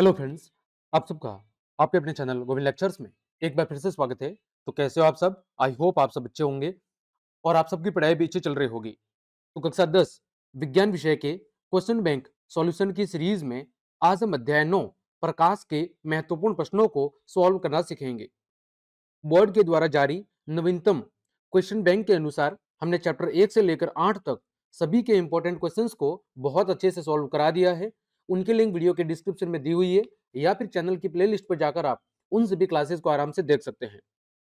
hello friends आप सबका आपके अपने चैनल गोविंद लेक्चर्स में एक बार फिर से स्वागत है तो कैसे हो आप सब आई होप आप सब अच्छे होंगे और आप सबकी पढ़ाई भी अच्छी चल रही होगी तो कक्षा दस विज्ञान विषय के क्वेश्चन बैंक सॉल्यूशन की सीरीज में आज हम अध्याय नौ प्रकाश के महत्वपूर्ण प्रश्नों को सॉल्व करना सीखेंगे बोर्ड के द्वारा जारी नवीनतम क्वेश्चन बैंक के अनुसार हमने चैप्टर एक से लेकर आठ तक सभी के इम्पोर्टेंट क्वेश्चन को बहुत अच्छे से सॉल्व करा दिया है उनकी लिंक वीडियो के डिस्क्रिप्शन में दी हुई है या फिर चैनल की प्ले पर जाकर आप उन सभी क्लासेस को आराम से देख सकते हैं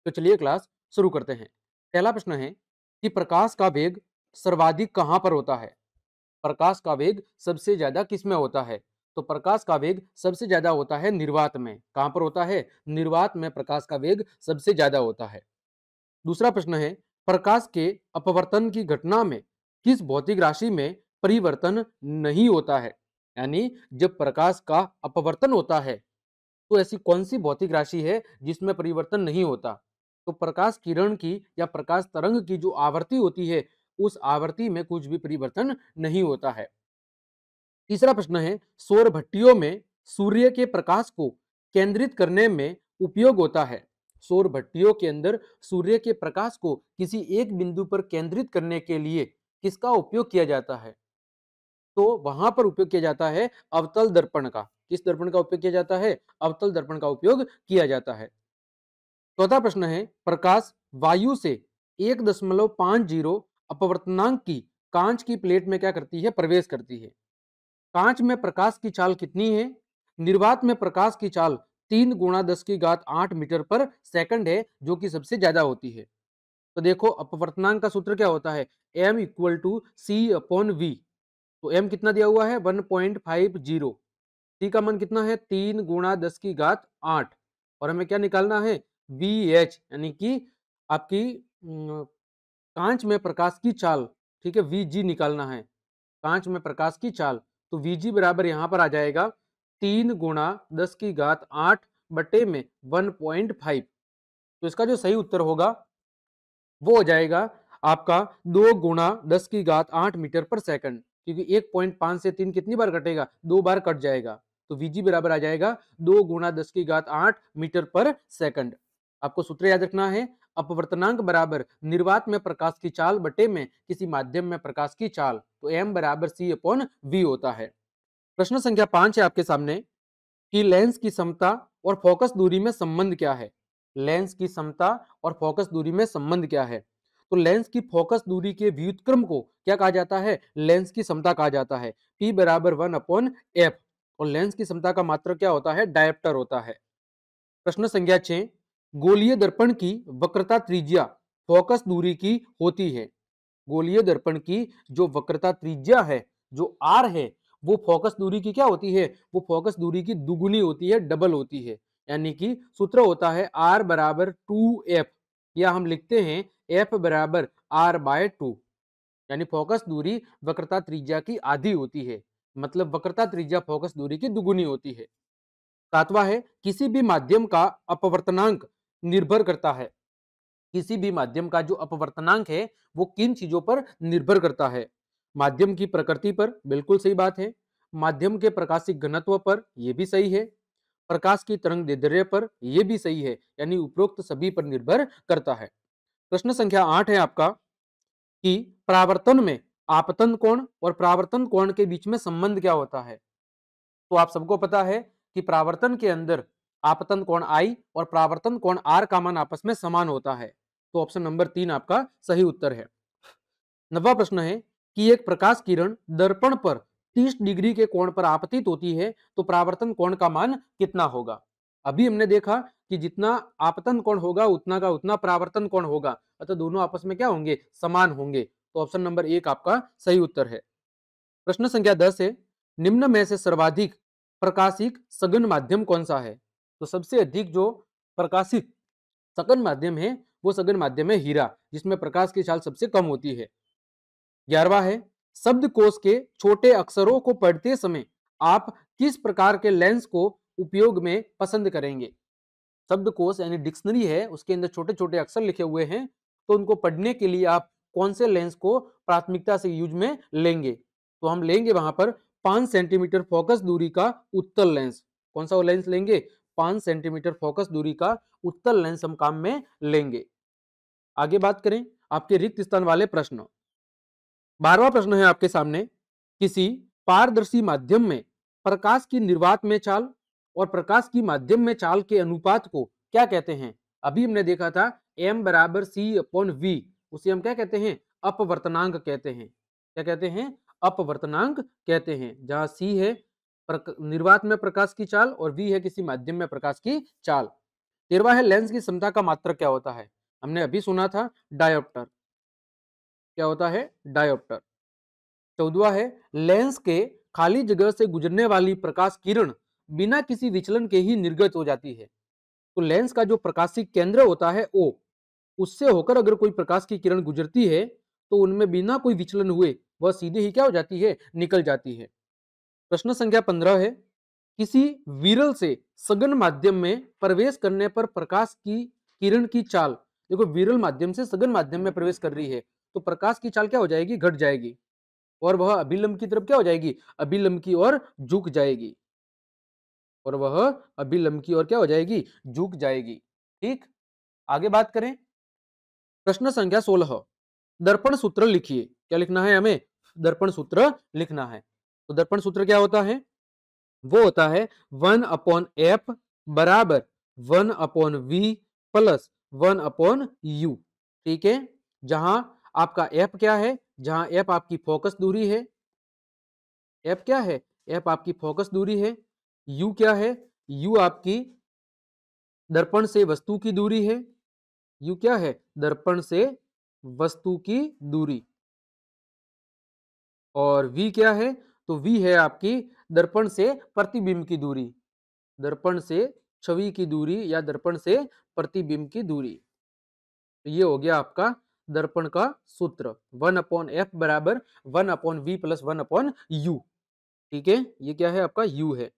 तो चलिए क्लास शुरू करते हैं पहला प्रश्न है कि प्रकाश का वेग सर्वाधिक कहाँ पर होता है प्रकाश का वेग सबसे ज्यादा किसमें होता है तो प्रकाश का वेग सबसे ज्यादा होता है निर्वात में कहां पर होता है निर्वात में प्रकाश का वेग सबसे ज्यादा होता है दूसरा प्रश्न है प्रकाश के अपवर्तन की घटना में किस भौतिक राशि में परिवर्तन नहीं होता है यानी जब प्रकाश का अपवर्तन होता है तो ऐसी कौन सी भौतिक राशि है जिसमें परिवर्तन नहीं होता तो प्रकाश किरण की या प्रकाश तरंग की जो आवृत्ति होती है उस आवृत्ति में कुछ भी परिवर्तन नहीं होता है तीसरा प्रश्न है सौर भट्टियों में सूर्य के प्रकाश को केंद्रित करने में उपयोग होता है सौर भट्टियों के अंदर सूर्य के प्रकाश को किसी एक बिंदु पर केंद्रित करने के लिए किसका उपयोग किया जाता है तो वहां पर उपयोग किया जाता है अवतल दर्पण का किस दर्पण का उपयोग किया जाता है अवतल दर्पण का उपयोग किया जाता है चौथा तो प्रश्न है प्रकाश वायु से एक दशमलव पांच जीरो अपवर्तनांक की कांच की प्लेट में क्या करती है प्रवेश करती है कांच में प्रकाश की चाल कितनी है निर्वात में प्रकाश की चाल तीन गुणा दस की घात आठ मीटर पर सेकंड है जो कि सबसे ज्यादा होती है तो देखो अपवर्तनांक का सूत्र क्या होता है M equal to C upon V तो एम कितना दिया हुआ है one point five zero T का मन कितना है तीन गुणा दस की घात आठ और हमें क्या निकालना है वी एच यानी कि आपकी कांच में प्रकाश की चाल ठीक है वी जी निकालना है कांच में प्रकाश की चाल तो वी जी बराबर यहाँ पर आ जाएगा तीन गुणा दस की घात आठ बटे में वन पॉइंट फाइव तो इसका जो सही उत्तर होगा वो हो जाएगा आपका दो गुणा दस की घात आठ मीटर पर सेकंड क्योंकि एक पॉइंट पांच से तीन कितनी बार कटेगा दो बार कट जाएगा तो वीजी बराबर आ जाएगा दो गुणा दस की घात आठ मीटर पर सेकंड आपको सूत्र याद रखना है अपवर्तनांक बराबर निर्वात में प्रकाश की चाल बटे में किसी माध्यम में प्रकाश की चाल तो एम बराबर सी अपॉन वी होता है प्रश्न संख्या पांच है आपके सामने कि लेंस की समता और फोकस दूरी में संबंध क्या है लेंस की समता और फोकस दूरी में संबंध क्या है तो लेंस की फोकस दूरी के व्युतक्रम को क्या कहा जाता है लेंस की क्षमता कहा जाता है पी बराबर वन अपॉन एफ और लेंस की क्षमता का मात्र क्या होता है डायप्टर होता है प्रश्न संख्या छः गोलीय दर्पण की वक्रता त्रिज्या फोकस दूरी की होती है गोलीय दर्पण की जो वक्रता त्रिज्या है जो आर है वो फोकस दूरी की क्या होती है वो फोकस दूरी की दुगुनी होती है डबल होती है यानी कि सूत्र होता है आर बराबर टू एफ या हम लिखते हैं एफ बराबर आर बाय टू यानी फोकस दूरी वक्रता त्रिज्या की आधी होती है मतलब वक्रता त्रिज्या फोकस दूरी की दुगुनी होती है सातवा है किसी भी माध्यम का अपवर्तनांक निर्भर करता है किसी भी माध्यम का जो अपवर्तनांक है वो किन चीजों पर निर्भर करता है माध्यम की प्रकृति पर बिल्कुल सही बात है माध्यम के प्रकाशिक घनत्व पर यह भी सही है प्रकाश की तरंग दैर्ध्य पर यह भी सही है यानी उपरोक्त सभी पर निर्भर करता है प्रश्न संख्या आठ है आपका कि प्रावर्तन में आपतन कोण और प्रावर्तन कोण के बीच में संबंध क्या होता है तो आप सबको पता है कि प्रावर्तन के अंदर आपतन कोण आई और प्रावर्तन कोण आर का मान आपस में समान होता है तो ऑप्शन नंबर तीन आपका सही उत्तर है नवा प्रश्न है कि एक प्रकाश किरण दर्पण पर 30 डिग्री के कोण पर आपतित होती है तो प्रावर्तन कोण का मान कितना होगा अभी हमने देखा कि जितना आपतन कोण होगा उतना का उतना प्रावर्तन कोण होगा अतः दोनों आपस में क्या होंगे समान होंगे तो ऑप्शन नंबर एक आपका सही उत्तर है प्रश्न संख्या दस है निम्न में से सर्वाधिक प्रकाशिक सघन माध्यम कौन सा है तो सबसे अधिक जो प्रकाशित सघन माध्यम है वो सघन माध्यम है हीरा जिसमें प्रकाश की चाल सबसे कम होती है ग्यारहवा है शब्दकोश के छोटे अक्षरों को पढ़ते समय आप किस प्रकार के लेंस को उपयोग में पसंद करेंगे शब्दकोश यानी डिक्शनरी है उसके अंदर छोटे छोटे अक्षर लिखे हुए हैं तो उनको पढ़ने के लिए आप कौन से लेंस को प्राथमिकता से यूज में लेंगे तो हम लेंगे वहां पर पांच सेंटीमीटर फोकस दूरी का उत्तर लेंस कौन सा वो लेंस लेंगे पांच सेंटीमीटर फोकस दूरी का उत्तर लेंस हम काम में लेंगे आगे बात करें आपके रिक्त स्थान वाले प्रश्न बारवा प्रश्न है आपके सामने किसी पारदर्शी माध्यम में प्रकाश की निर्वात में चाल और प्रकाश की माध्यम में चाल के अनुपात को क्या कहते हैं अभी हमने देखा था m बराबर सी अपॉन वी उसे हम क्या कहते हैं अपवर्तनांक कहते हैं क्या कहते हैं अपवर्तनांक कहते हैं जहां सी है निर्वात में प्रकाश की चाल और वी है किसी माध्यम में प्रकाश की चाल तेरवा है लेंस की क्षमता का मात्र क्या होता है हमने अभी सुना था डायोप्टर क्या होता है डायोप्टर चौदवा है लेंस के खाली जगह से गुजरने वाली प्रकाश किरण बिना किसी विचलन के ही निर्गत हो जाती है तो लेंस का जो प्रकाशिक केंद्र होता है ओ उससे होकर अगर कोई प्रकाश की किरण गुजरती है तो उनमें बिना कोई विचलन हुए वह सीधे ही क्या हो जाती है निकल जाती है प्रश्न संख्या पंद्रह है किसी विरल से सघन माध्यम में प्रवेश करने पर प्रकाश की किरण की चाल देखो विरल माध्यम से सघन माध्यम में प्रवेश कर रही है तो प्रकाश की चाल क्या हो जाएगी घट जाएगी और वह अभिलंब की तरफ क्या हो जाएगी अभिलंब की ओर झुक जाएगी और वह अभिलंब की ओर क्या हो जाएगी झुक जाएगी ठीक आगे बात करें प्रश्न संख्या सोलह दर्पण सूत्र लिखिए क्या लिखना है हमें दर्पण सूत्र लिखना है तो दर्पण सूत्र क्या होता है वो होता है वन अपॉन एफ बराबर one upon V plus one upon U ठीक है जहां आपका ऐप क्या है जहां ऐप आपकी फोकस दूरी है ऐप क्या है ऐप आपकी फोकस दूरी है यू क्या है यू आपकी दर्पण से वस्तु की दूरी है यू क्या है दर्पण से वस्तु की दूरी और वी क्या है तो वी है आपकी दर्पण से प्रतिबिंब की दूरी दर्पण से छवि की दूरी या दर्पण से प्रतिबिंब की दूरी तो ये हो गया आपका दर्पण का सूत्र वन अपॉन एफ बराबर one upon V plus one upon U ठीक है ये क्या है आपका यू है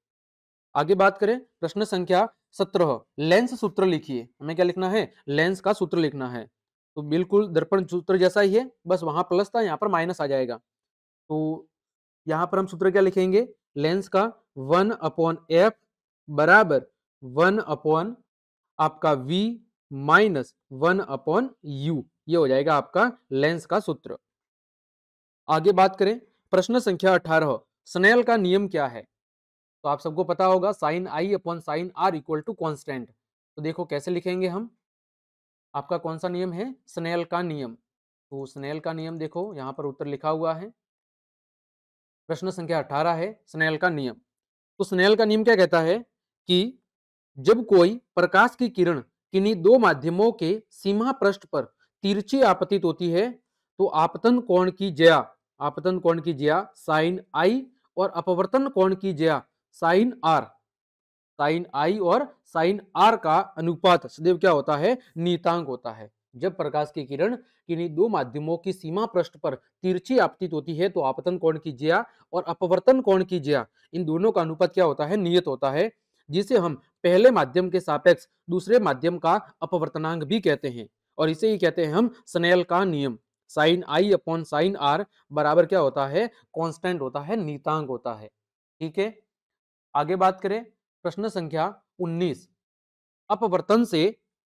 आगे बात करें प्रश्न संख्या सत्रह लेंस सूत्र लिखिए हमें क्या लिखना है लेंस का सूत्र लिखना है तो बिल्कुल दर्पण सूत्र जैसा ही है बस वहां प्लस था यहाँ पर माइनस आ जाएगा तो यहाँ पर हम सूत्र क्या लिखेंगे लेंस का वन अपॉन एफ बराबर वन अपॉन आपका V minus one upon U ये हो जाएगा आपका लेंस का सूत्र आगे बात करें प्रश्न संख्या अठारह स्नेल का नियम क्या है तो आप सबको पता होगा sine I upon sine R equal to constant तो देखो कैसे लिखेंगे हम आपका कौन सा नियम है स्नेल का नियम तो स्नेल का नियम देखो यहाँ पर उत्तर लिखा हुआ है प्रश्न संख्या अठारह है स्नेल का नियम तो स्नेल का नियम क्या कहता है कि जब कोई प्रकाश की किरण किन्हीं दो माध्यमों के सीमा पृष्ठ पर तिरछी आपतित होती है तो आपतन कोण की जया आपतन कोण की जया साइन आई और अपवर्तन कोण की जया साइन आर साइन आई और साइन आर का अनुपात सदैव क्या होता है नीतांक होता है जब प्रकाश की किरण किन्हीं दो माध्यमों की सीमा पृष्ठ पर तिरछी आपतित होती है तो आपतन कोण की जया और अपवर्तन कोण की जया इन दोनों का अनुपात क्या होता है नियत होता है जिसे हम पहले माध्यम के सापेक्ष दूसरे माध्यम का अपवर्तनांक भी कहते हैं और इसे ही कहते हैं हम स्नेल का नियम sine I upon sine R बराबर क्या होता है कांस्टेंट होता है नीतांक होता है ठीक है आगे बात करें प्रश्न संख्या 19 अपवर्तन से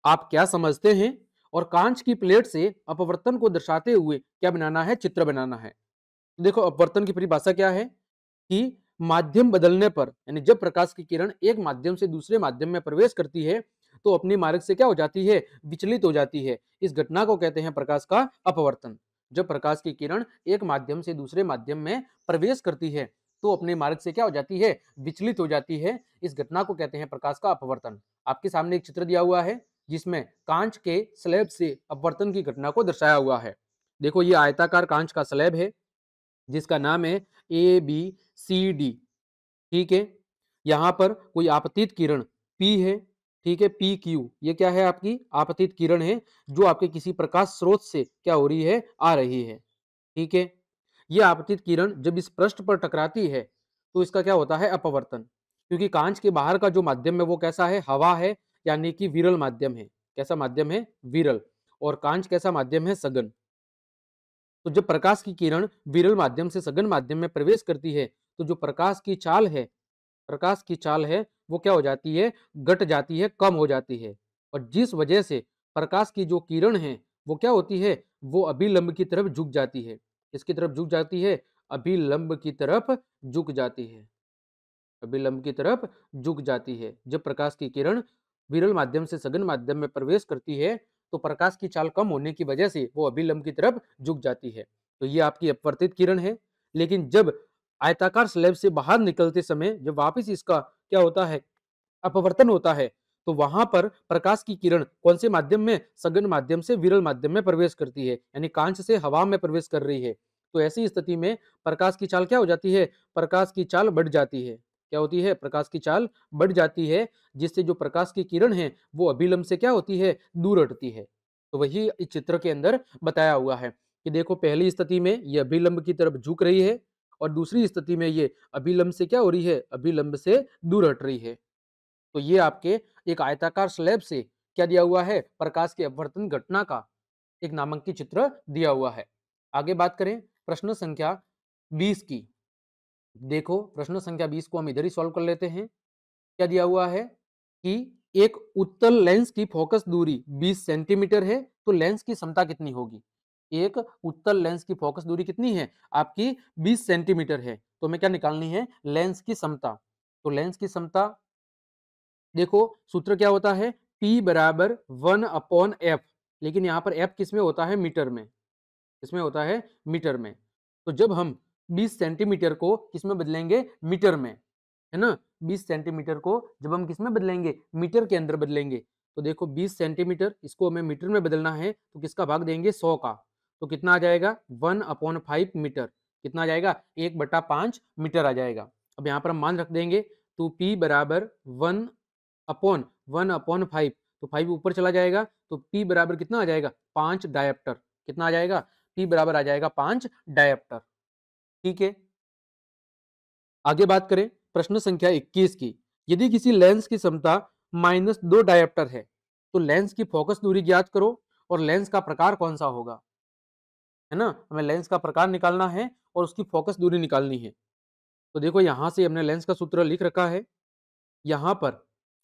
आप क्या समझते हैं और कांच की प्लेट से अपवर्तन को दर्शाते हुए क्या बनाना है चित्र बनाना है देखो अपवर्तन की परिभाषा क्या है कि माध्यम बदलने पर यानी जब प्रकाश की किरण एक माध्यम से दूसरे माध्यम में प्रवेश करती है तो अपनी मार्ग से क्या हो जाती है विचलित हो जाती है इस घटना को कहते हैं प्रकाश का अपवर्तन जब प्रकाश की किरण एक माध्यम से दूसरे माध्यम में प्रवेश करती है तो अपने मार्ग से क्या हो जाती है विचलित हो जाती है इस घटना को कहते हैं प्रकाश का अपवर्तन आपके सामने एक चित्र दिया हुआ है जिसमें कांच के स्लैब से अपवर्तन की घटना को दर्शाया हुआ है देखो ये आयताकार कांच का स्लैब है जिसका नाम है ए बी सी डी ठीक है यहाँ पर कोई आपतित किरण पी है ठीक है पी क्यू ये क्या है आपकी आपतित किरण है जो आपके किसी प्रकाश स्रोत से क्या हो रही है आ रही है ठीक है ये आपतित किरण जब इस पृष्ठ पर टकराती है तो इसका क्या होता है अपवर्तन क्योंकि कांच के बाहर का जो माध्यम है वो कैसा है हवा है यानी कि विरल माध्यम है कैसा माध्यम है विरल और कांच कैसा माध्यम है सघन तो जब प्रकाश की किरण विरल माध्यम से सघन माध्यम में प्रवेश करती है तो जो प्रकाश की चाल है प्रकाश की चाल है वो क्या हो जाती है घट जाती है कम हो जाती है और जिस वजह से प्रकाश की जो किरण है वो क्या होती है वो अभिलंब की तरफ झुक जाती है इसकी तरफ झुक जाती है अभिलंब की तरफ झुक जाती है अभिलंब की तरफ झुक जाती है जब प्रकाश की किरण विरल माध्यम से सघन माध्यम में प्रवेश करती है तो प्रकाश की चाल कम होने की वजह से वो अभिलंब की तरफ झुक जाती है तो ये आपकी अपवर्तित किरण है लेकिन जब आयताकार स्लैब से बाहर निकलते समय जब वापस इसका क्या होता है अपवर्तन होता है तो वहां पर प्रकाश की किरण कौन से माध्यम में सघन माध्यम से विरल माध्यम में प्रवेश करती है यानी कांच से हवा में प्रवेश कर रही है तो ऐसी स्थिति में प्रकाश की चाल क्या हो जाती है प्रकाश की चाल बढ़ जाती है क्या होती है प्रकाश की चाल बढ़ जाती है जिससे जो प्रकाश की किरण है वो अभिलंब से क्या होती है दूर हटती है तो वही इस चित्र के अंदर बताया हुआ है कि देखो पहली स्थिति में यह अभिलंब की तरफ झुक रही है और दूसरी स्थिति में ये अभिलंब से क्या हो रही है अभिलंब से दूर हट रही है तो ये आपके एक आयताकार स्लैब से क्या दिया हुआ है प्रकाश की अपवर्तन घटना का एक नामांकित चित्र दिया हुआ है आगे बात करें प्रश्न संख्या 20 की देखो प्रश्न संख्या 20 को हम इधर ही सॉल्व कर लेते हैं क्या दिया हुआ है कि एक उत्तल लेंस की फोकस दूरी 20 सेंटीमीटर है तो लेंस की क्षमता कितनी होगी एक उत्तर लेंस की फोकस दूरी कितनी है आपकी 20 सेंटीमीटर है तो हमें क्या निकालनी है लेंस की समता तो लेंस की समता देखो सूत्र क्या होता है P बराबर वन अपॉन एफ लेकिन यहाँ पर एफ किसमें होता है मीटर में किसमें होता है मीटर में तो जब हम 20 सेंटीमीटर को किसमें बदलेंगे मीटर में है ना 20 सेंटीमीटर को जब हम किसमें बदलेंगे मीटर के अंदर बदलेंगे तो देखो 20 सेंटीमीटर इसको हमें मीटर में बदलना है तो किसका भाग देंगे 100 का तो कितना आ जाएगा वन अपॉन फाइव मीटर कितना आ जाएगा एक बटा पांच मीटर आ जाएगा अब यहाँ पर हम मान रख देंगे तो P बराबर one upon one upon five तो फाइव ऊपर चला जाएगा तो P बराबर कितना आ जाएगा पांच डायप्टर कितना आ जाएगा P बराबर आ जाएगा पांच डायप्टर ठीक है आगे बात करें प्रश्न संख्या 21 की यदि किसी लेंस की क्षमता माइनस दो डायप्टर है तो लेंस की फोकस दूरी ज्ञात करो और लेंस का प्रकार कौन सा होगा है ना हमें लेंस का प्रकार निकालना है और उसकी फोकस दूरी निकालनी है तो देखो यहाँ से हमने लेंस का सूत्र लिख रखा है यहाँ पर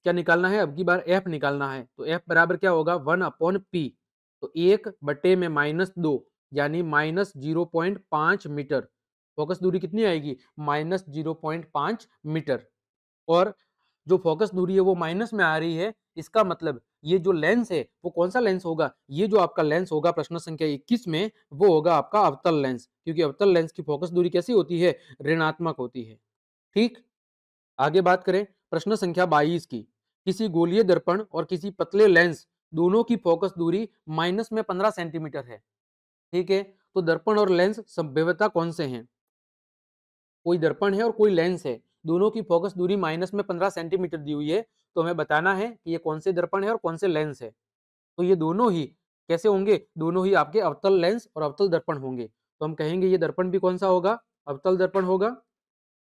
क्या निकालना है अब की बार एफ निकालना है तो एफ बराबर क्या होगा वन अपॉन पी तो एक बटे में माइनस दो यानी माइनस जीरो पॉइंट पांच मीटर फोकस दूरी कितनी आएगी माइनस जीरो पॉइंट पांच मीटर और जो फोकस दूरी है वो माइनस में आ रही है इसका मतलब ये जो लेंस है वो कौन सा लेंस होगा ये जो आपका लेंस होगा प्रश्न संख्या 21 में वो होगा आपका अवतल लेंस क्योंकि अवतल लेंस की फोकस दूरी कैसी होती है ऋणात्मक होती है ठीक आगे बात करें प्रश्न संख्या बाईस की किसी गोलीय दर्पण और किसी पतले लेंस दोनों की फोकस दूरी माइनस में पंद्रह सेंटीमीटर है ठीक है तो दर्पण और लेंस सभ्यता कौन से हैं कोई दर्पण है और कोई लेंस है दोनों की फोकस दूरी माइनस में पंद्रह सेंटीमीटर दी हुई है तो हमें बताना है कि ये कौन से दर्पण है और कौन से लेंस है तो ये दोनों ही कैसे होंगे दोनों ही आपके अवतल लेंस और अवतल दर्पण होंगे तो हम कहेंगे ये दर्पण भी कौन सा होगा अवतल दर्पण होगा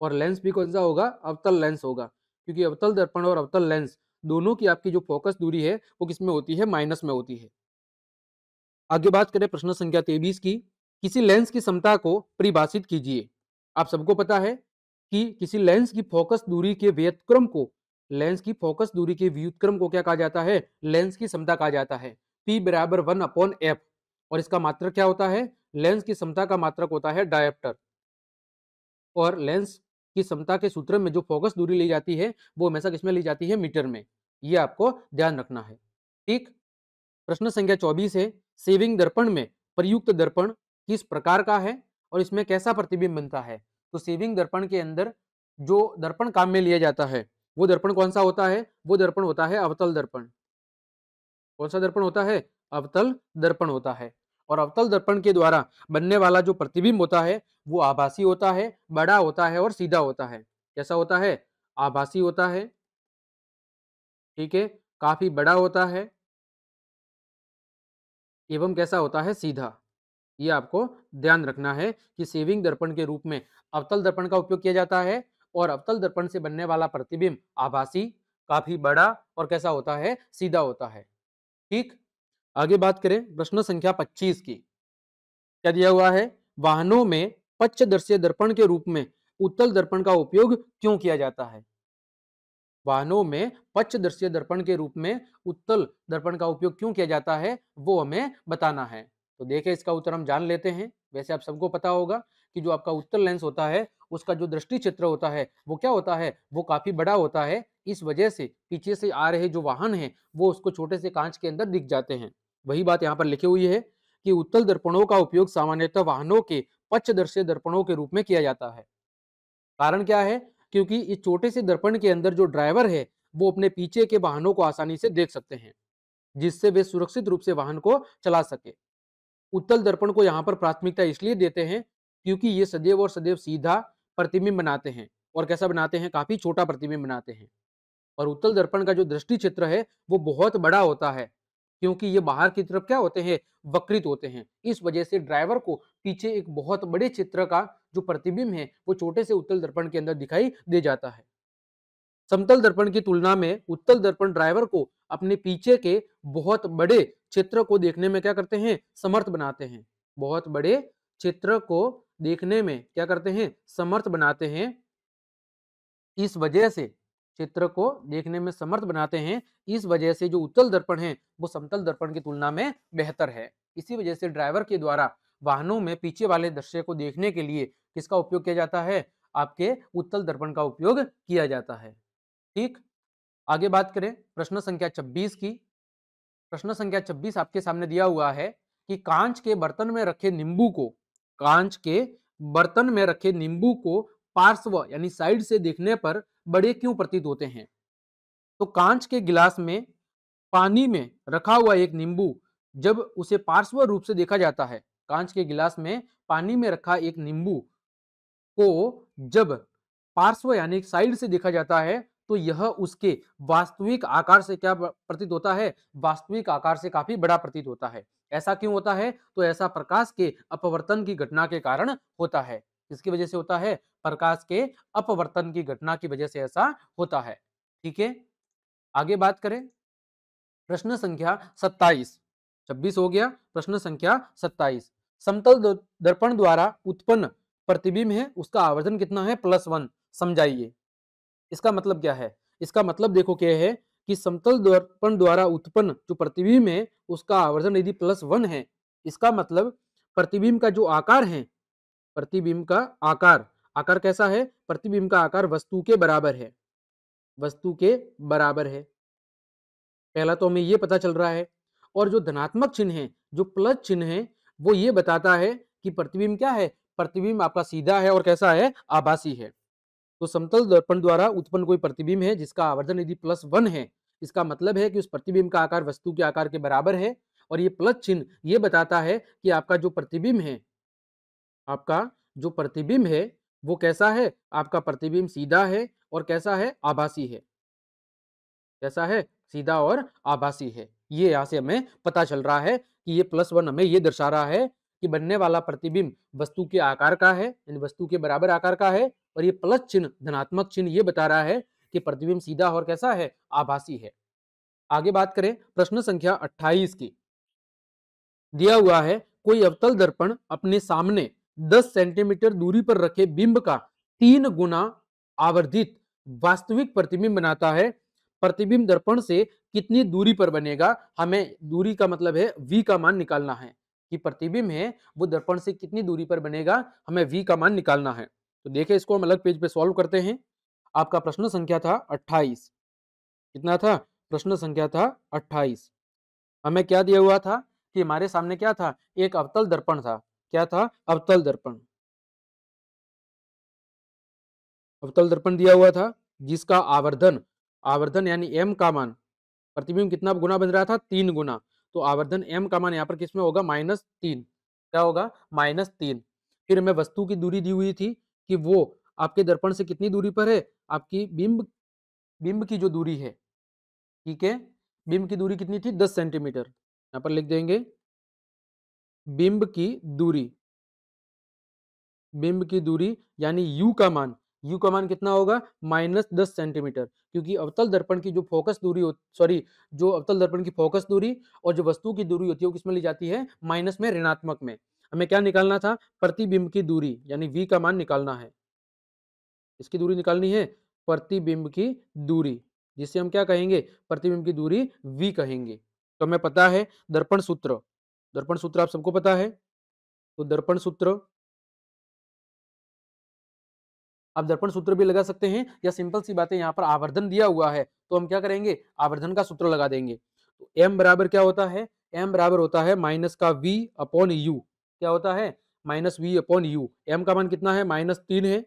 और लेंस भी कौन सा होगा अवतल लेंस होगा क्योंकि अवतल दर्पण और अवतल लेंस दोनों की आपकी जो फोकस दूरी है वो किसमें होती है माइनस में होती है आगे बात करें प्रश्न संख्या तेबीस की किसी लेंस की क्षमता को परिभाषित कीजिए आप सबको पता है कि किसी लेंस की फोकस दूरी के व्यतक्रम को लेंस की फोकस दूरी के व्युतक्रम को क्या कहा जाता है लेंस की क्षमता कहा जाता है पी बराबर वन अपॉन एफ और इसका मात्र क्या होता है लेंस की क्षमता का मात्रक होता है डायप्टर और लेंस की क्षमता के सूत्र में जो फोकस दूरी ली जाती है वो हमेशा किसमें ली जाती है मीटर में ये आपको ध्यान रखना है ठीक प्रश्न संख्या चौबीस है सेविंग दर्पण में प्रयुक्त दर्पण किस प्रकार का है और इसमें कैसा प्रतिबिंब बनता है तो सेविंग दर्पण के अंदर जो दर्पण काम में लिया जाता है वो दर्पण कौन सा होता है वो दर्पण होता है अवतल दर्पण कौन सा दर्पण होता है अवतल दर्पण होता है और अवतल दर्पण के द्वारा बनने वाला जो प्रतिबिंब होता है वो आभासी होता है बड़ा होता है और सीधा होता है कैसा होता है आभासी होता है ठीक है काफी बड़ा होता है एवं कैसा होता है सीधा ये आपको ध्यान रखना है कि सेविंग दर्पण के रूप में अवतल दर्पण का उपयोग किया जाता है और अवतल दर्पण से बनने वाला प्रतिबिंब आभासी काफी बड़ा और कैसा होता है सीधा होता है ठीक आगे बात करें प्रश्न संख्या 25 की क्या दिया हुआ है वाहनों में पच्चदर्शीय दर्पण के रूप में उत्तल दर्पण का उपयोग क्यों किया जाता है वाहनों में पच्चदर्शीय दर्पण के रूप में उत्तल दर्पण का उपयोग क्यों किया जाता है वो हमें बताना है तो देखे इसका उत्तर हम जान लेते हैं वैसे आप सबको पता होगा कि जो आपका उत्तर लेंस होता है उसका जो दृष्टि क्षेत्र होता है वो क्या होता है वो काफ़ी बड़ा होता है इस वजह से पीछे से आ रहे जो वाहन है वो उसको छोटे से कांच के अंदर दिख जाते हैं वही बात यहाँ पर लिखी हुई है कि उत्तल दर्पणों का उपयोग सामान्यतः वाहनों के पक्षदर्शी दर्पणों के रूप में किया जाता है कारण क्या है क्योंकि इस छोटे से दर्पण के अंदर जो ड्राइवर है वो अपने पीछे के वाहनों को आसानी से देख सकते हैं जिससे वे सुरक्षित रूप से वाहन को चला सके उत्तल दर्पण को यहाँ पर प्राथमिकता इसलिए देते हैं क्योंकि ये सदैव और सदैव सीधा प्रतिबिंब बनाते हैं और कैसा बनाते हैं काफी छोटा प्रतिबिंब बनाते हैं और उत्तल दर्पण का जो दृष्टि क्षेत्र है वो बहुत बड़ा होता है क्योंकि ये बाहर की तरफ क्या होते हैं वक्रित होते हैं इस वजह से ड्राइवर को पीछे एक बहुत बड़े चित्र का जो प्रतिबिंब है वो छोटे से उत्तल दर्पण के अंदर दिखाई दे जाता है समतल दर्पण की तुलना में उत्तल दर्पण ड्राइवर को अपने पीछे के बहुत बड़े क्षेत्र को देखने में क्या करते हैं समर्थ बनाते हैं बहुत बड़े क्षेत्र को देखने में क्या करते हैं समर्थ बनाते हैं इस वजह से चित्र को देखने में समर्थ बनाते हैं इस वजह से जो उत्तल दर्पण है वो समतल दर्पण की तुलना में बेहतर है इसी वजह से ड्राइवर के द्वारा वाहनों में पीछे वाले दृश्य को देखने के लिए किसका उपयोग किया जाता है आपके उत्तल दर्पण का उपयोग किया जाता है ठीक आगे बात करें प्रश्न संख्या 26 की प्रश्न संख्या 26 आपके सामने दिया हुआ है कि कांच के बर्तन में रखे नींबू को कांच के बर्तन में रखे नींबू को पार्श्व यानी साइड से देखने पर बड़े क्यों प्रतीत होते हैं तो कांच के गिलास में पानी में रखा हुआ एक नींबू जब उसे पार्श्व रूप से देखा जाता है कांच के गिलास में पानी में रखा एक नींबू को जब पार्श्व यानी साइड से देखा जाता है तो यह उसके वास्तविक आकार से क्या प्रतीत होता है वास्तविक आकार से काफी बड़ा प्रतीत होता है ऐसा क्यों होता है तो ऐसा प्रकाश के अपवर्तन की घटना के कारण होता है किसकी वजह से होता है प्रकाश के अपवर्तन की घटना की वजह से ऐसा होता है ठीक है आगे बात करें प्रश्न संख्या सत्ताईस छब्बीस हो गया प्रश्न संख्या सत्ताईस समतल दर्पण द्वारा उत्पन्न प्रतिबिंब है उसका आवर्धन कितना है प्लस वन समझाइए इसका मतलब क्या है इसका मतलब देखो क्या है कि समतल दर्पण द्वारा उत्पन्न जो प्रतिबिंब है उसका आवर्धन यदि प्लस वन है इसका मतलब प्रतिबिंब का जो आकार है प्रतिबिंब का आकार आकार कैसा है प्रतिबिंब का आकार वस्तु के बराबर है वस्तु के बराबर है पहला तो हमें यह पता चल रहा है और जो धनात्मक चिन्ह है जो प्लस चिन्ह है वो ये बताता है कि प्रतिबिंब क्या है प्रतिबिंब आपका सीधा है और कैसा है आभासी है तो समतल दर्पण द्वारा उत्पन्न कोई प्रतिबिंब है जिसका आवर्धन यदि प्लस वन है इसका मतलब है कि उस प्रतिबिंब का आकार वस्तु के आकार के बराबर है और ये प्लस चिन्ह ये बताता है कि आपका जो प्रतिबिंब है आपका जो प्रतिबिंब है वो कैसा है आपका प्रतिबिंब सीधा है और कैसा है आभासी है कैसा है सीधा और आभासी है ये यहां से हमें पता चल रहा है कि ये प्लस वन हमें ये दर्शा रहा है कि बनने वाला प्रतिबिंब वस्तु के आकार का है यानी वस्तु के बराबर आकार का है और ये प्लस चिन्ह धनात्मक चिन्ह ये बता रहा है कि प्रतिबिंब सीधा और कैसा है आभासी है आगे बात करें प्रश्न संख्या 28 की दिया हुआ है कोई अवतल दर्पण अपने सामने 10 सेंटीमीटर दूरी पर रखे बिंब का तीन गुना आवर्धित वास्तविक प्रतिबिंब बनाता है प्रतिबिंब दर्पण से कितनी दूरी पर बनेगा हमें दूरी का मतलब है वी का मान निकालना है कि प्रतिबिंब है वो दर्पण से कितनी दूरी पर बनेगा हमें वी का मान निकालना है तो देखे इसको हम अलग पेज पे सॉल्व करते हैं आपका प्रश्न संख्या था अट्ठाईस कितना था प्रश्न संख्या था अट्ठाईस हमें क्या दिया हुआ था कि हमारे सामने क्या था एक अवतल दर्पण था क्या था अवतल दर्पण अवतल दर्पण दिया हुआ था जिसका आवर्धन आवर्धन यानी एम का मान प्रतिबिंब कितना गुना बन रहा था तीन गुना तो आवर्धन एम का मान यहाँ पर किसमें होगा माइनस तीन क्या होगा माइनस तीन फिर हमें वस्तु की दूरी दी हुई थी कि वो आपके दर्पण से कितनी दूरी पर है आपकी बिंब बिंब की जो दूरी है ठीक है बिंब की दूरी कितनी थी दस सेंटीमीटर यहां पर लिख देंगे बिंब की दूरी बिंब की दूरी यानी यू का मान यू का मान कितना होगा माइनस दस सेंटीमीटर क्योंकि अवतल दर्पण की जो फोकस दूरी सॉरी जो अवतल दर्पण की फोकस दूरी और जो वस्तु की दूरी होती है वो किसमें ली जाती है माइनस में ऋणात्मक में हमें क्या निकालना था प्रतिबिंब की दूरी यानी वी का मान निकालना है इसकी दूरी निकालनी है प्रतिबिंब की दूरी जिसे हम क्या कहेंगे प्रतिबिंब की दूरी वी कहेंगे तो हमें पता है दर्पण सूत्र दर्पण सूत्र आप सबको पता है तो दर्पण सूत्र आप दर्पण सूत्र भी लगा सकते हैं या सिंपल सी बातें यहाँ पर आवर्धन दिया हुआ है तो हम क्या करेंगे आवर्धन का सूत्र लगा देंगे तो m बराबर क्या होता है m बराबर होता है माइनस का v अपॉन यू क्या होता है minus V upon U M का मान कितना है माइनस तीन है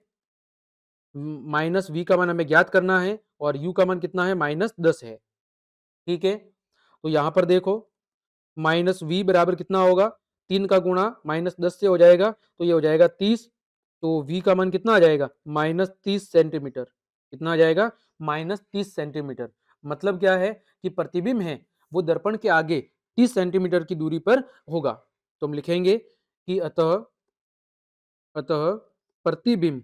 माइनस वी का मान हमें ज्ञात करना है और यू का मान कितना है माइनस दस है ठीक है तो यहाँ पर देखो माइनस वी बराबर कितना होगा तीन का गुणा माइनस दस से हो जाएगा तो ये हो जाएगा तीस तो वी का मान कितना आ जाएगा माइनस तीस सेंटीमीटर कितना आ जाएगा माइनस तीस सेंटीमीटर मतलब क्या है कि प्रतिबिंब है वो दर्पण के आगे तीस सेंटीमीटर की दूरी पर होगा तो हम लिखेंगे कि अतः अतः प्रतिबिंब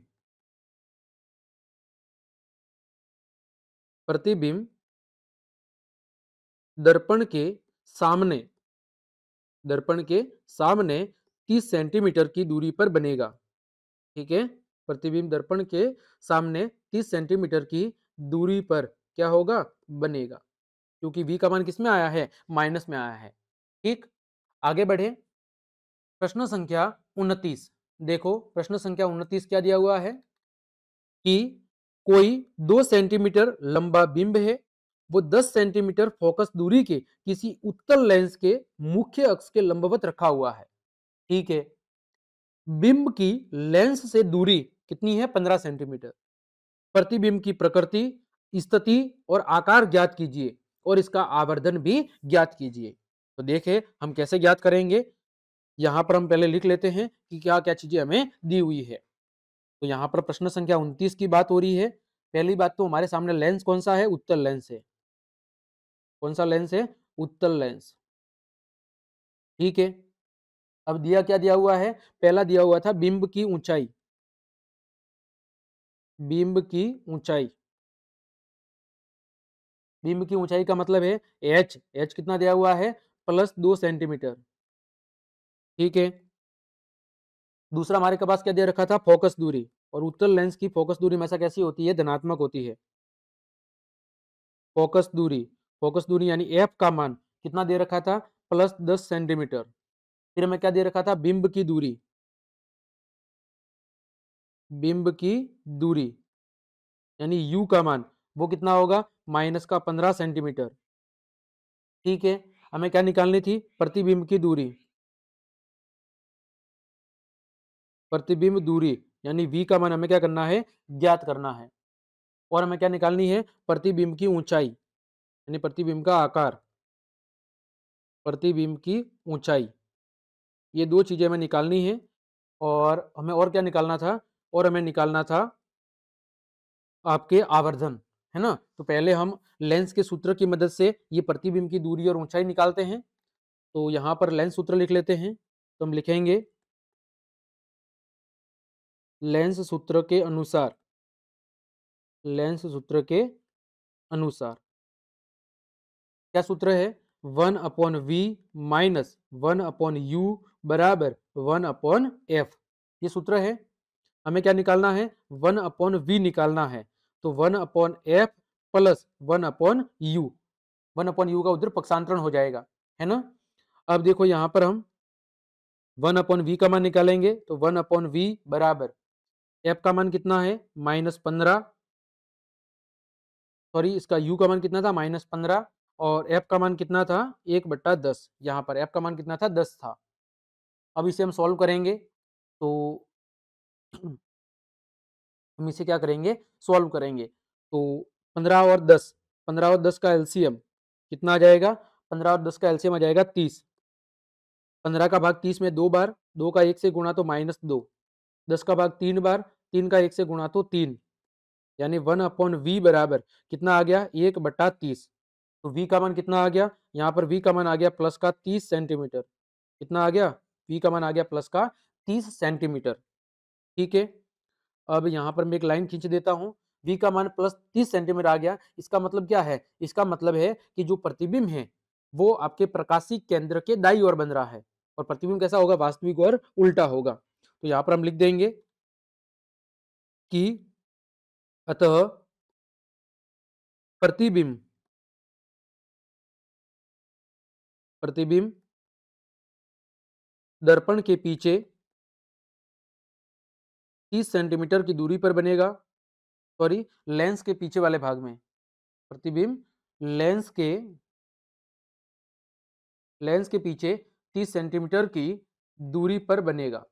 प्रतिबिंब दर्पण के सामने दर्पण के सामने 30 सेंटीमीटर की दूरी पर बनेगा ठीक है प्रतिबिंब दर्पण के सामने 30 सेंटीमीटर की दूरी पर क्या होगा बनेगा क्योंकि v का मान किसमें आया है माइनस में आया है ठीक आगे बढ़े प्रश्न संख्या उनतीस देखो प्रश्न संख्या उनतीस क्या दिया हुआ है कि कोई दो सेंटीमीटर लंबा बिंब है वो 10 सेंटीमीटर फोकस दूरी के किसी उत्तल लेंस के मुख्य अक्ष के लंबवत रखा हुआ है ठीक है बिंब की लेंस से दूरी कितनी है 15 सेंटीमीटर प्रतिबिंब की प्रकृति स्थिति और आकार ज्ञात कीजिए और इसका आवर्धन भी ज्ञात कीजिए तो देखें हम कैसे ज्ञात करेंगे यहां पर हम पहले लिख लेते हैं कि क्या क्या चीजें हमें दी हुई है तो यहाँ पर प्रश्न संख्या उन्तीस की बात हो रही है पहली बात तो हमारे सामने लेंस कौन सा है उत्तर लेंस है कौन सा लेंस है उत्तर लेंस ठीक है अब दिया क्या दिया हुआ है पहला दिया हुआ था बिंब की ऊंचाई बिंब की ऊंचाई बिंब की ऊंचाई का मतलब है एच एच कितना दिया हुआ है प्लस दो सेंटीमीटर ठीक है दूसरा हमारे के पास क्या दे रखा था फोकस दूरी और उत्तर लेंस की फोकस दूरी हमेशा कैसी होती है धनात्मक होती है फोकस दूरी फोकस दूरी यानी एफ का मान कितना दे रखा था प्लस दस सेंटीमीटर फिर हमें क्या दे रखा था बिंब की दूरी बिंब की दूरी यानी यू का मान वो कितना होगा माइनस का पंद्रह सेंटीमीटर ठीक है हमें क्या निकालनी थी प्रतिबिंब की दूरी प्रतिबिंब दूरी यानी वी का मान हमें क्या करना है ज्ञात करना है और हमें क्या निकालनी है प्रतिबिंब की ऊंचाई यानी प्रतिबिंब का आकार प्रतिबिंब की ऊंचाई ये दो चीज़ें हमें निकालनी है और हमें और क्या निकालना था और हमें निकालना था आपके आवर्धन है ना तो पहले हम लेंस के सूत्र की मदद से ये प्रतिबिंब की दूरी और ऊंचाई निकालते हैं तो यहाँ पर लेंस सूत्र लिख लेते हैं तो हम लिखेंगे लेंस सूत्र के अनुसार लेंस सूत्र के अनुसार क्या सूत्र है one upon V minus one upon U बराबर वन अपॉन एफ ये सूत्र है हमें क्या निकालना है वन अपॉन वी निकालना है तो one upon F plus one upon U one upon U का उधर पक्षांतरण हो जाएगा है ना अब देखो यहां पर हम वन अपॉन वी का मान निकालेंगे तो वन अपॉन वी बराबर एफ का मान कितना है माइनस पंद्रह सॉरी इसका यू का मान कितना था माइनस पंद्रह और एफ का मान कितना था एक बट्टा दस यहाँ पर एफ का मान कितना था दस था अब इसे हम सॉल्व करेंगे तो हम इसे क्या करेंगे सॉल्व करेंगे तो पंद्रह और दस पंद्रह और दस का एलसीएम कितना आ जाएगा पंद्रह और दस का एलसीएम आ जाएगा तीस पंद्रह का भाग तीस में दो बार दो का एक से गुणा तो माइनस दो दस का भाग तीन बार तीन का एक से गुणा तो तीन यानी वन अपॉन वी बराबर कितना आ गया एक बट्टा तीस तो वी का मान कितना आ गया यहाँ पर वी का मान आ गया प्लस का तीस सेंटीमीटर कितना आ गया वी का मान आ गया प्लस का तीस सेंटीमीटर ठीक है अब यहाँ पर मैं एक लाइन खींच देता हूँ वी का मान प्लस तीस सेंटीमीटर आ गया इसका मतलब क्या है इसका मतलब है कि जो प्रतिबिंब है वो आपके प्रकाशी केंद्र के दाई ओर बन रहा है और प्रतिबिंब कैसा होगा वास्तविक और उल्टा होगा तो यहाँ पर हम लिख देंगे कि अतः प्रतिबिंब प्रतिबिंब दर्पण के पीछे 30 सेंटीमीटर की दूरी पर बनेगा सॉरी लेंस के पीछे वाले भाग में प्रतिबिंब लेंस के लेंस के पीछे 30 सेंटीमीटर की दूरी पर बनेगा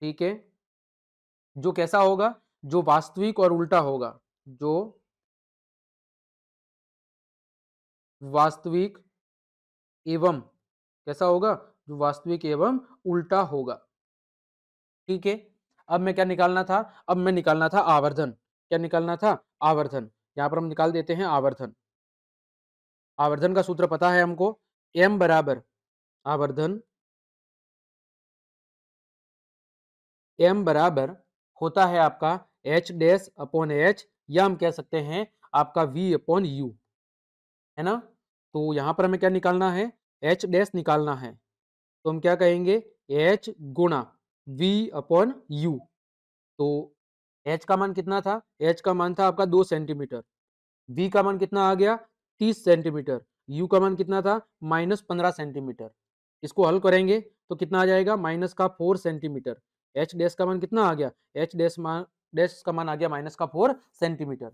ठीक है जो कैसा होगा जो वास्तविक और उल्टा होगा जो वास्तविक एवं कैसा होगा जो वास्तविक एवं उल्टा होगा ठीक है अब मैं क्या निकालना था अब मैं निकालना था आवर्धन क्या निकालना था आवर्धन यहां पर हम निकाल देते हैं आवर्धन आवर्धन का सूत्र पता है हमको एम बराबर आवर्धन एम बराबर होता है आपका एच डैश अपॉन एच या हम कह सकते हैं आपका वी अपॉन यू है ना तो यहां पर हमें क्या निकालना है एच डैश निकालना है तो हम क्या कहेंगे एच गुणा वी अपॉन यू तो एच का मान कितना था एच का मान था आपका दो सेंटीमीटर वी का मान कितना आ गया तीस सेंटीमीटर यू का मान कितना था माइनस पंद्रह सेंटीमीटर इसको हल करेंगे तो कितना आ जाएगा माइनस का फोर सेंटीमीटर एच डैश का मान कितना आ गया एच डैश मान डैश का मान आ गया माइनस का फोर सेंटीमीटर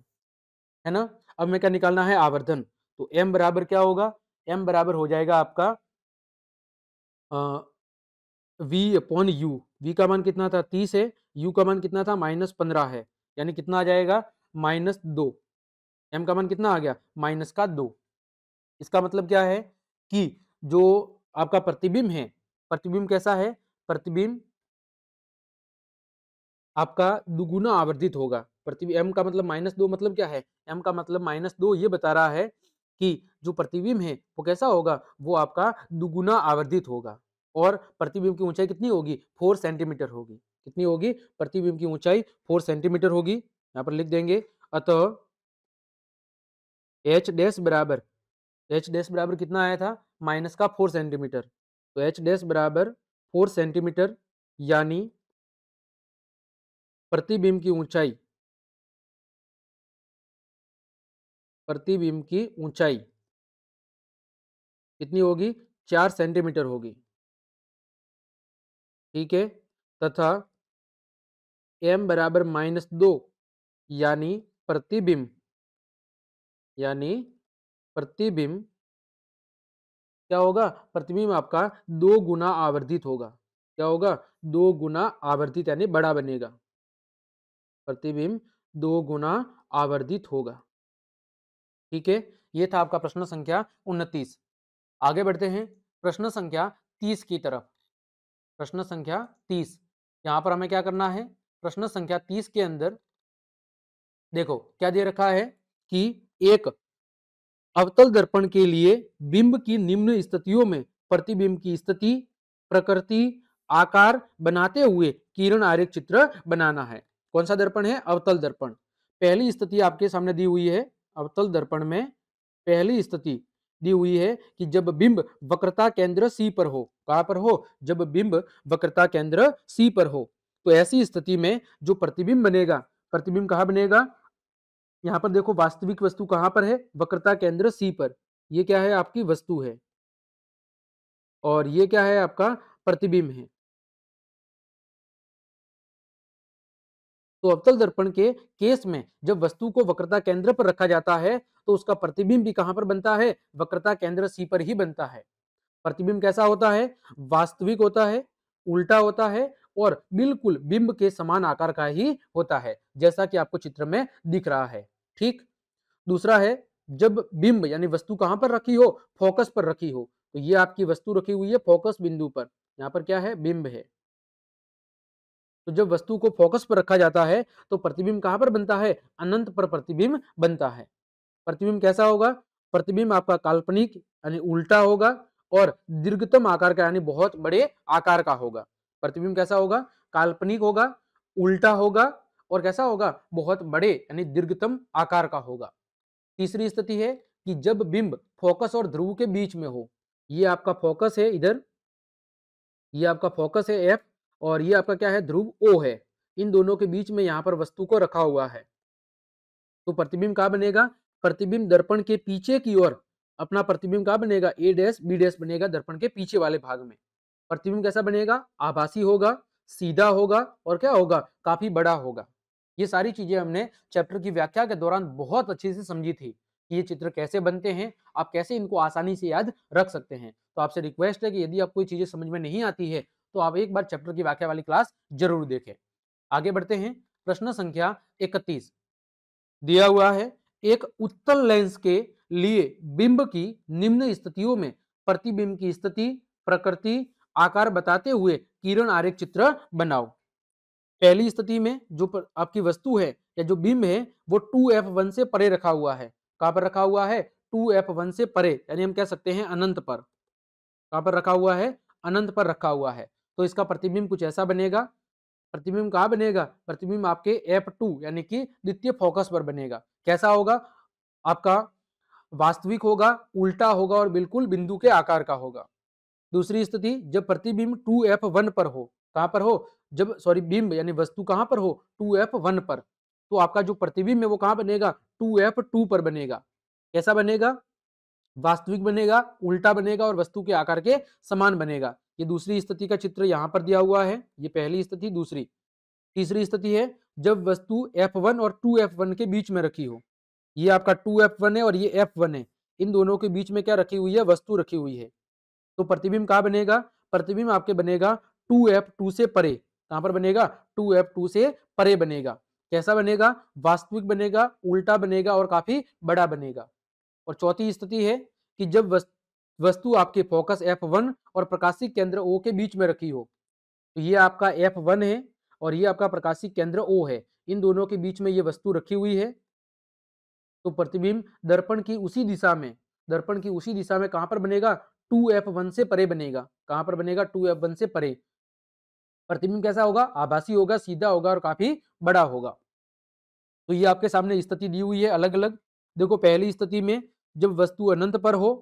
है ना अब मैं क्या निकालना है आवर्धन तो एम बराबर क्या होगा एम बराबर हो जाएगा आपका वी अपॉन यू वी का मान कितना था तीस है यू का मान कितना था माइनस पंद्रह है यानी कितना आ जाएगा माइनस दो एम का मान कितना आ गया माइनस का दो इसका मतलब क्या है कि जो आपका प्रतिबिंब है प्रतिबिंब कैसा है प्रतिबिंब आपका दुगुना आवर्धित होगा प्रतिबिंब एम का मतलब माइनस दो मतलब क्या है एम का मतलब माइनस दो ये बता रहा है कि जो प्रतिबिंब है वो कैसा होगा वो आपका दुगुना आवर्धित होगा और प्रतिबिंब की ऊंचाई कितनी होगी फोर सेंटीमीटर होगी कितनी होगी प्रतिबिंब की ऊंचाई फोर सेंटीमीटर होगी यहाँ पर लिख देंगे अतः एच डैश बराबर एच डैश बराबर कितना आया था माइनस का फोर सेंटीमीटर तो एच डैश बराबर फोर सेंटीमीटर यानी प्रतिबिंब की ऊंचाई प्रतिबिंब की ऊंचाई कितनी होगी चार सेंटीमीटर होगी ठीक है तथा एम बराबर माइनस दो यानी प्रतिबिंब यानी प्रतिबिंब क्या होगा प्रतिबिंब आपका दो गुना आवर्धित होगा क्या होगा दो गुना आवर्धित यानी बड़ा बनेगा प्रतिबिंब दो गुना आवर्धित होगा ठीक है ये था आपका प्रश्न संख्या उनतीस आगे बढ़ते हैं प्रश्न संख्या तीस की तरफ प्रश्न संख्या तीस यहाँ पर हमें क्या करना है प्रश्न संख्या तीस के अंदर देखो क्या दे रखा है कि एक अवतल दर्पण के लिए बिंब की निम्न स्थितियों में प्रतिबिंब की स्थिति प्रकृति आकार बनाते हुए किरण आरेख चित्र बनाना है कौन सा दर्पण है अवतल दर्पण पहली स्थिति आपके सामने दी हुई है अवतल दर्पण में पहली स्थिति दी हुई है कि जब बिंब वक्रता केंद्र सी पर हो कहा पर हो जब बिंब वक्रता केंद्र सी पर हो तो ऐसी स्थिति में जो प्रतिबिंब बनेगा प्रतिबिंब कहा बनेगा यहाँ पर देखो वास्तविक वस्तु कहाँ पर है वक्रता केंद्र सी पर यह क्या है आपकी वस्तु है और ये क्या है आपका प्रतिबिंब है तो अवतल दर्पण के केस में जब वस्तु को वक्रता केंद्र पर रखा जाता है तो उसका प्रतिबिंब भी कहां पर बनता है वक्रता केंद्र सी पर ही बनता है प्रतिबिंब कैसा होता है वास्तविक होता है उल्टा होता है और बिल्कुल बिंब के समान आकार का ही होता है जैसा कि आपको चित्र में दिख रहा है ठीक दूसरा है जब बिंब यानी वस्तु कहां पर रखी हो फोकस पर रखी हो तो ये आपकी वस्तु रखी हुई है फोकस बिंदु पर यहां पर क्या है बिंब है तो जब वस्तु को फोकस पर रखा जाता है तो प्रतिबिंब कहाँ पर बनता है अनंत पर प्रतिबिंब बनता है प्रतिबिंब कैसा होगा प्रतिबिंब आपका काल्पनिक यानी उल्टा होगा और दीर्घतम आकार का यानी बहुत बड़े आकार का होगा प्रतिबिंब कैसा होगा काल्पनिक होगा उल्टा होगा और कैसा होगा बहुत बड़े यानी दीर्घतम आकार का होगा तीसरी स्थिति है कि जब बिंब फोकस और ध्रुव के बीच में हो ये आपका फोकस है इधर ये आपका फोकस है एफ और ये आपका क्या है ध्रुव ओ है इन दोनों के बीच में यहाँ पर वस्तु को रखा हुआ है तो प्रतिबिंब कहा बनेगा प्रतिबिंब दर्पण के पीछे की ओर अपना प्रतिबिंब कहा बनेगा ए डैश बी डैश बनेगा दर्पण के पीछे वाले भाग में प्रतिबिंब कैसा बनेगा आभासी होगा सीधा होगा और क्या होगा काफी बड़ा होगा ये सारी चीजें हमने चैप्टर की व्याख्या के दौरान बहुत अच्छे से समझी थी कि ये चित्र कैसे बनते हैं आप कैसे इनको आसानी से याद रख सकते हैं तो आपसे रिक्वेस्ट है कि यदि आपको ये चीजें समझ में नहीं आती है तो आप एक बार चैप्टर की व्याख्या वाली क्लास जरूर देखें आगे बढ़ते हैं प्रश्न संख्या इकतीस दिया हुआ है एक उत्तल लेंस के लिए बिंब की निम्न स्थितियों में प्रतिबिंब की स्थिति प्रकृति आकार बताते हुए किरण आरेख चित्र बनाओ पहली स्थिति में जो पर, आपकी वस्तु है या जो बिंब है वो 2f1 से परे रखा हुआ है कहां पर रखा हुआ है 2f1 से परे यानी हम कह सकते हैं अनंत पर कहां पर रखा हुआ है अनंत पर रखा हुआ है तो इसका प्रतिबिंब कुछ ऐसा बनेगा प्रतिबिंब कहाँ बनेगा प्रतिबिंब आपके एफ टू यानी कि द्वितीय फोकस पर बनेगा कैसा होगा आपका वास्तविक होगा उल्टा होगा और बिल्कुल बिंदु के आकार का होगा दूसरी स्थिति जब प्रतिबिंब टू एफ वन पर हो कहाँ पर हो जब सॉरी बिंब यानी वस्तु कहाँ पर हो टू एफ वन पर तो आपका जो प्रतिबिंब है वो कहाँ बनेगा टू एफ टू पर बनेगा कैसा बनेगा वास्तविक बनेगा उल्टा बनेगा और वस्तु के आकार के समान बनेगा ये दूसरी स्थिति का चित्र यहाँ पर दिया हुआ है ये पहली स्थिति दूसरी तीसरी स्थिति है जब वस्तु F1 और 2F1 के बीच में रखी हो ये आपका 2F1 है और ये F1 है इन दोनों के बीच में क्या रखी हुई है वस्तु रखी हुई है तो प्रतिबिंब कहाँ बनेगा प्रतिबिंब आपके बनेगा 2F2 से परे कहाँ पर बनेगा 2F2 से परे बनेगा कैसा बनेगा वास्तविक बनेगा उल्टा बनेगा और काफी बड़ा बनेगा और चौथी स्थिति है कि जब वस्तु आपके फोकस एफ वन और प्रकाशिक केंद्र ओ के बीच में रखी हो तो ये आपका एफ वन है और ये आपका प्रकाशिक केंद्र ओ है इन दोनों के बीच में ये वस्तु रखी हुई है तो प्रतिबिंब दर्पण की उसी दिशा में दर्पण की उसी दिशा में कहां पर बनेगा टू एफ वन से परे बनेगा कहां पर बनेगा टू एफ वन से परे प्रतिबिंब कैसा होगा आभासी होगा सीधा होगा और काफी बड़ा होगा तो ये आपके सामने स्थिति दी हुई है अलग अलग देखो पहली स्थिति में जब वस्तु अनंत पर हो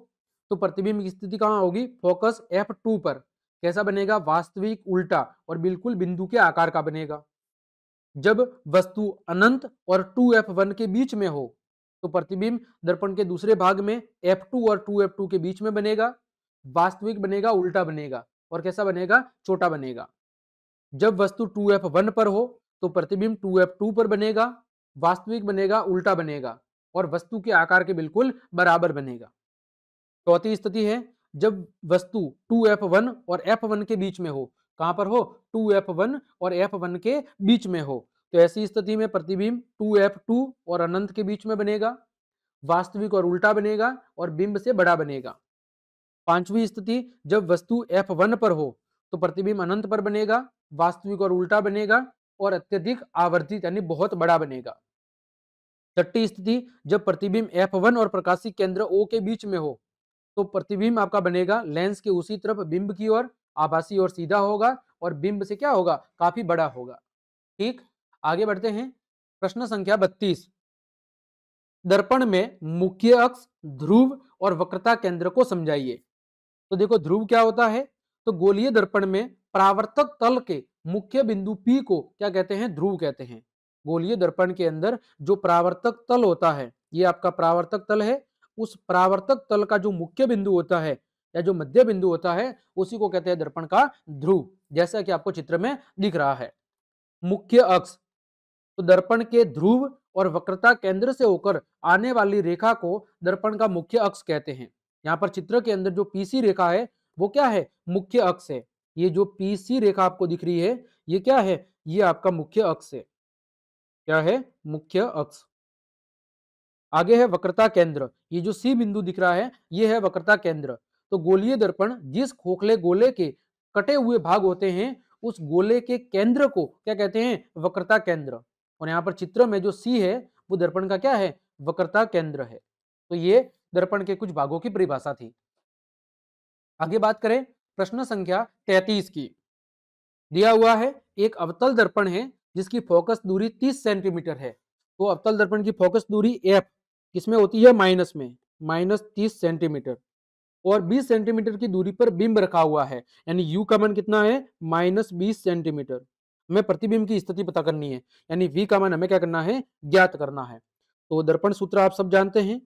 तो प्रतिबिंब की स्थिति कहाँ होगी फोकस एफ टू पर कैसा बनेगा वास्तविक उल्टा और बिल्कुल बिंदु के आकार का बनेगा जब वस्तु अनंत और टू एफ वन के बीच में हो तो प्रतिबिंब दर्पण के दूसरे भाग में एफ टू और टू एफ टू के बीच में बनेगा वास्तविक बनेगा उल्टा बनेगा और कैसा बनेगा छोटा बनेगा जब वस्तु टू एफ वन पर हो तो प्रतिबिंब टू एफ टू पर बनेगा वास्तविक बनेगा उल्टा बनेगा और वस्तु के आकार के बिल्कुल बराबर बनेगा चौथी स्थिति है जब वस्तु टू एफ वन और एफ वन के बीच में हो कहां पर हो टू एफ वन और एफ वन के बीच में हो तो ऐसी स्थिति में प्रतिबिंब टू एफ टू और अनंत के बीच में बनेगा वास्तविक और उल्टा बनेगा और बिंब से बड़ा बनेगा पांचवी स्थिति जब वस्तु एफ वन पर हो तो प्रतिबिंब अनंत पर बनेगा वास्तविक और उल्टा बनेगा और अत्यधिक आवर्धित यानी बहुत बड़ा बनेगा छठी स्थिति जब प्रतिबिंब एफ वन और प्रकाशिक केंद्र ओ के बीच में हो तो प्रतिबिंब आपका बनेगा लेंस के उसी तरफ बिंब की ओर आभासी और सीधा होगा और बिंब से क्या होगा काफी बड़ा होगा ठीक आगे बढ़ते हैं प्रश्न संख्या बत्तीस दर्पण में मुख्य अक्ष ध्रुव और वक्रता केंद्र को समझाइए तो देखो ध्रुव क्या होता है तो गोलीय दर्पण में प्रावर्तक तल के मुख्य बिंदु P को क्या कहते हैं ध्रुव कहते हैं गोलीय दर्पण के अंदर जो प्रावर्तक तल होता है ये आपका प्रावर्तक तल है उस परावर्तक तल का जो मुख्य बिंदु होता है या जो मध्य बिंदु होता है उसी को कहते हैं दर्पण का ध्रुव जैसा कि आपको चित्र में दिख रहा है मुख्य अक्ष तो दर्पण के ध्रुव और वक्रता केंद्र से होकर आने वाली रेखा को दर्पण का मुख्य अक्ष कहते हैं यहाँ पर चित्र के अंदर जो पीसी रेखा है वो क्या है मुख्य अक्ष है ये जो पीसी रेखा आपको दिख रही है ये क्या है ये आपका मुख्य अक्ष है क्या है मुख्य अक्ष आगे है वक्रता केंद्र ये जो सी बिंदु दिख रहा है ये है वक्रता केंद्र तो गोलीय दर्पण जिस खोखले गोले के कटे हुए भाग होते हैं उस गोले के केंद्र को क्या कहते हैं वक्रता केंद्र और यहाँ पर चित्र में जो सी है वो दर्पण का क्या है वक्रता केंद्र है तो ये दर्पण के कुछ भागों की परिभाषा थी आगे बात करें प्रश्न संख्या तैतीस की दिया हुआ है एक अवतल दर्पण है जिसकी फोकस दूरी तीस सेंटीमीटर है तो अवतल दर्पण की फोकस दूरी एफ किसमें होती है माइनस में माइनस तीस सेंटीमीटर और बीस सेंटीमीटर की दूरी पर बिंब रखा हुआ है यानी यू का मन कितना है माइनस बीस सेंटीमीटर हमें प्रतिबिंब की स्थिति पता करनी है यानी वी का मन हमें क्या करना है ज्ञात करना है तो दर्पण सूत्र आप सब जानते हैं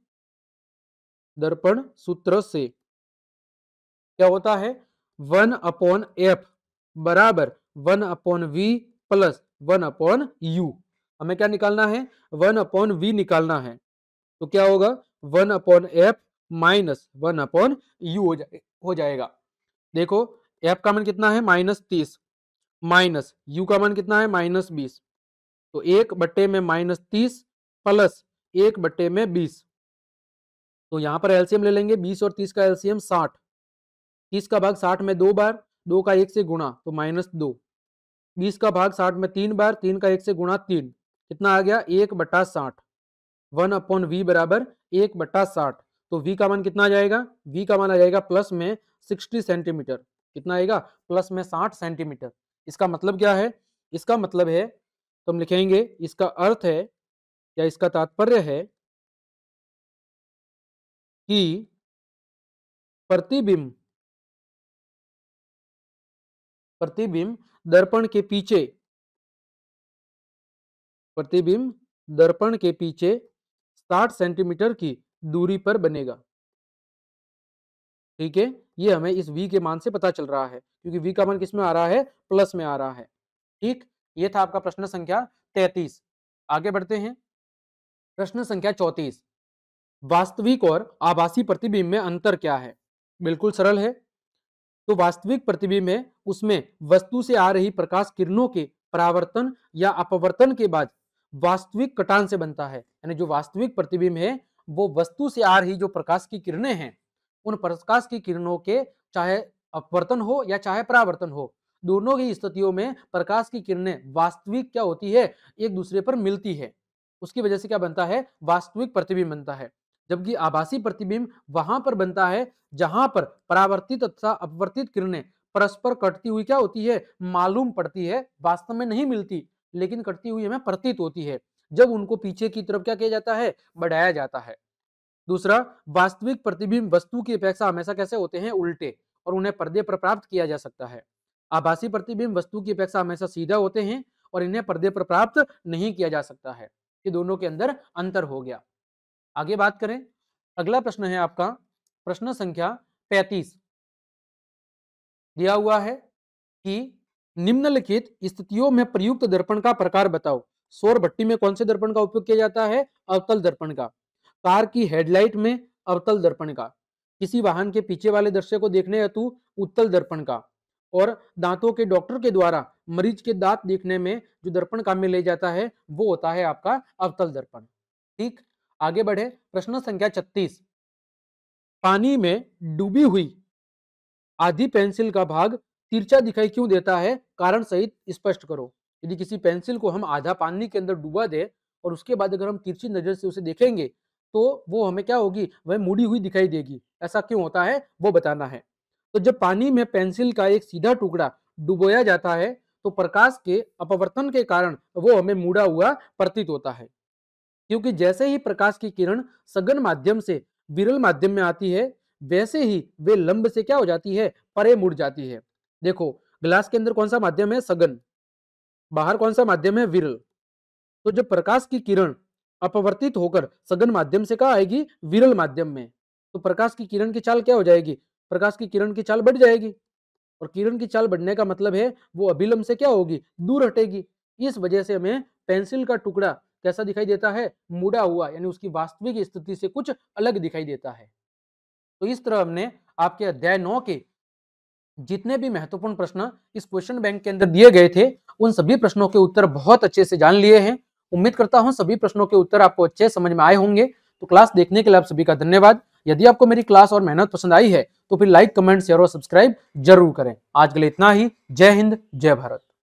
दर्पण सूत्र से क्या होता है वन अपॉन एफ बराबर one upon V plus one upon U हमें क्या निकालना है वन अपॉन वी निकालना है तो क्या होगा one upon F minus one upon U हो जाए हो जाएगा देखो एफ का मन कितना है माइनस तीस माइनस यू का मन कितना है माइनस बीस तो एक बट्टे में माइनस तीस प्लस एक बट्टे में बीस तो यहां पर एलसीएम ले लेंगे बीस और तीस का एलसीएम साठ तीस का भाग साठ में दो बार दो का एक से गुणा तो माइनस दो बीस का भाग साठ में तीन बार तीन का एक से गुणा तीन कितना आ गया एक बट्टा साठ वन अपॉन वी बराबर एक बट्टा साठ तो वी का मान कितना आ जाएगा वी का मान आ जाएगा प्लस में सिक्सटी सेंटीमीटर कितना आएगा प्लस में साठ सेंटीमीटर इसका मतलब क्या है इसका मतलब है तो हम लिखेंगे इसका अर्थ है या इसका तात्पर्य है कि प्रतिबिंब प्रतिबिंब दर्पण के पीछे प्रतिबिंब दर्पण के पीछे साठ सेंटीमीटर की दूरी पर बनेगा ठीक है ये हमें इस v के मान से पता चल रहा है क्योंकि v का मान किसमें आ रहा है प्लस में आ रहा है ठीक ये था आपका प्रश्न संख्या तैतीस आगे बढ़ते हैं प्रश्न संख्या चौतीस वास्तविक और आभासी प्रतिबिंब में अंतर क्या है बिल्कुल सरल है तो वास्तविक प्रतिबिंब में उसमें वस्तु से आ रही प्रकाश किरणों के परावर्तन या अपवर्तन के बाद वास्तविक कटान से बनता है यानी जो वास्तविक प्रतिबिंब है वो वस्तु से आ रही जो प्रकाश की किरणें हैं उन प्रकाश की किरणों के चाहे अपवर्तन हो या चाहे परावर्तन हो दोनों ही स्थितियों में प्रकाश की किरणें वास्तविक क्या होती है एक दूसरे पर मिलती है उसकी वजह से क्या बनता है वास्तविक प्रतिबिंब बनता है जबकि आभासी प्रतिबिंब वहां पर बनता है जहां पर परावर्तित तथा अपवर्तित किरणें परस्पर कटती हुई क्या होती है मालूम पड़ती है वास्तव में नहीं मिलती लेकिन कटती हुई हमें प्रतीत होती है जब उनको पीछे की तरफ क्या किया जाता है बढ़ाया जाता है दूसरा वास्तविक प्रतिबिंब वस्तु की अपेक्षा हमेशा कैसे होते हैं उल्टे और उन्हें पर्दे पर प्राप्त किया जा सकता है आभासी प्रतिबिंब वस्तु की अपेक्षा हमेशा सीधा होते हैं और इन्हें पर्दे पर प्राप्त नहीं किया जा सकता है ये दोनों के अंदर अंतर हो गया आगे बात करें अगला प्रश्न है आपका प्रश्न संख्या 35 दिया हुआ है कि निम्नलिखित स्थितियों में प्रयुक्त दर्पण का प्रकार बताओ शोर भट्टी में कौन से दर्पण का उपयोग किया जाता है अवतल दर्पण का कार की हेडलाइट में अवतल दर्पण का किसी वाहन के पीछे वाले दृश्य को देखने हेतु उत्तल दर्पण का और दांतों के डॉक्टर के द्वारा मरीज के दांत देखने में जो दर्पण काम में ले जाता है वो होता है आपका अवतल दर्पण ठीक आगे बढ़े प्रश्न संख्या छत्तीस पानी में डूबी हुई आधी पेंसिल का भाग तिरछा दिखाई क्यों देता है कारण सहित स्पष्ट करो यदि किसी पेंसिल को हम आधा पानी के अंदर डूबा दें और उसके बाद अगर हम तिरछी नज़र से उसे देखेंगे तो वो हमें क्या होगी वह मुड़ी हुई दिखाई देगी ऐसा क्यों होता है वो बताना है तो जब पानी में पेंसिल का एक सीधा टुकड़ा डुबोया जाता है तो प्रकाश के अपवर्तन के कारण वो हमें मुड़ा हुआ प्रतीत होता है क्योंकि जैसे ही प्रकाश की किरण सघन माध्यम से विरल माध्यम में आती है वैसे ही वे लंब से क्या हो जाती है परे मुड़ जाती है देखो ग्लास के अंदर कौन सा माध्यम है सघन बाहर कौन सा माध्यम है विरल तो जब प्रकाश की किरण अपवर्तित होकर सघन माध्यम से कहा आएगी विरल माध्यम में तो प्रकाश की किरण की चाल क्या हो जाएगी प्रकाश की किरण की चाल बढ़ जाएगी और किरण की चाल बढ़ने का मतलब है वो अभिलंब से क्या होगी दूर हटेगी इस वजह से हमें पेंसिल का टुकड़ा कैसा दिखाई देता है मुड़ा हुआ यानी उसकी वास्तविक स्थिति से कुछ अलग दिखाई देता है तो इस तरह हमने आपके अध्याय नौ के जितने भी महत्वपूर्ण प्रश्न इस क्वेश्चन बैंक के अंदर दिए गए थे उन सभी प्रश्नों के उत्तर बहुत अच्छे से जान लिए हैं उम्मीद करता हूँ सभी प्रश्नों के उत्तर आपको अच्छे समझ में आए होंगे तो क्लास देखने के लिए आप सभी का धन्यवाद यदि आपको मेरी क्लास और मेहनत पसंद आई है तो फिर लाइक कमेंट शेयर और सब्सक्राइब जरूर करें आज के लिए इतना ही जय हिंद जय भारत